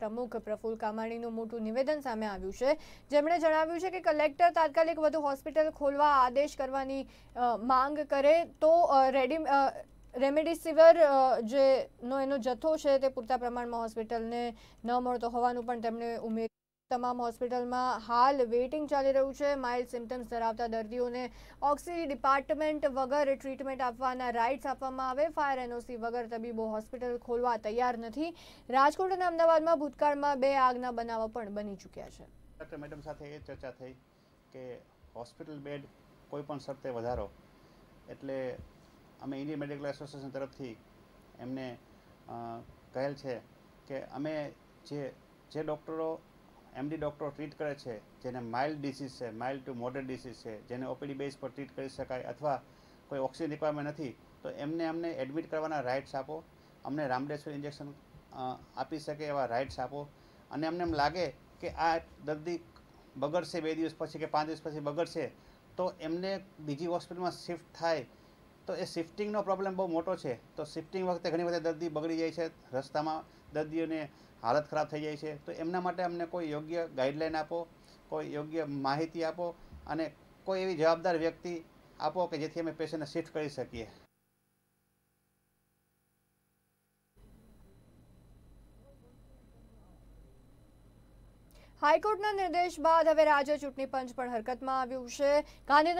પ્રમુખ પ્રફુલ કામાણીનું મોટું નિવેદન સામે આવ્યું છે જેમણે જણાવ્યું છે કે કલેક્ટર તાત્કાલિક વધુ હોસ્પિટલ ખોલવા આદેશ કરવાની માંગ કરે તો રેડી રેમડેસિવિર જેનો એનો જથ્થો છે તે પૂરતા પ્રમાણમાં હોસ્પિટલને ન મળતો હોવાનું પણ તેમણે ઉમેર્યું તમામ હોસ્પિટલમાં હાલ વેઇટિંગ ચાલી રહ્યું છે માઇલ્ડ સિમ્ટમ્સ ધરાવતા દર્દીઓને ઓક્સિજન ડિપાર્ટમેન્ટ વગર ટ્રીટમેન્ટ આપવાના રાઇટ્સ આપવામાં આવે ફાયર એનઓસી વગર તબીબો હોસ્પિટલ ખોલવા તૈયાર નથી રાજકોટ અને અમદાવાદમાં ભૂતકાળમાં બે આગના બનાવો પણ બની ચૂક્યા છે ડૉક્ટર મેડમ સાથે એ ચર્ચા થઈ કે હોસ્પિટલ બેડ કોઈ પણ શરતે વધારો એટલે અમે ઇન્ડિયન મેડિકલ એસોસિએશન તરફથી એમને કહેલ છે કે અમે જે જે ડૉક્ટરો એમડી ડૉક્ટરો ટ્રીટ કરે છે જેને માઇલ્ડ ડિસીઝ છે માઇલ્ડ ટુ મોડરેટ ડિસીઝ છે જેને ઓપીડી બેઝ પર ટ્રીટ કરી શકાય અથવા કોઈ ઓક્સિજન રિક્વાયરમેન્ટ નથી તો એમને અમને એડમિટ કરવાના રાઇટ્સ આપો અમને રામડેશ્વર ઇન્જેક્શન આપી શકે એવા રાઇટ્સ આપો અને અમને એમ લાગે કે આ દર્દી બગડશે બે દિવસ પછી કે પાંચ દિવસ પછી બગડશે તો એમને બીજી હોસ્પિટલમાં શિફ્ટ થાય તો એ શિફ્ટિંગનો પ્રોબ્લેમ બહુ મોટો છે તો શિફ્ટિંગ વખતે ઘણી બધી દર્દી બગડી જાય છે રસ્તામાં દર્દીઓને હાલત ખરાબ થઈ જાય છે તો એમના માટે અમને કોઈ યોગ્ય ગાઈડલાઈન આપો કોઈ યોગ્ય માહિતી આપો અને કોઈ એવી જવાબદાર વ્યક્તિ આપો કે જેથી અમે પેશન્ટને શિફ્ટ કરી શકીએ હાઈકોર્ટના નિર્દેશ બાદ હવે રાજ્ય ચૂંટણી પંચ પણ હરકતમાં આવ્યું છે ગાંધીનગર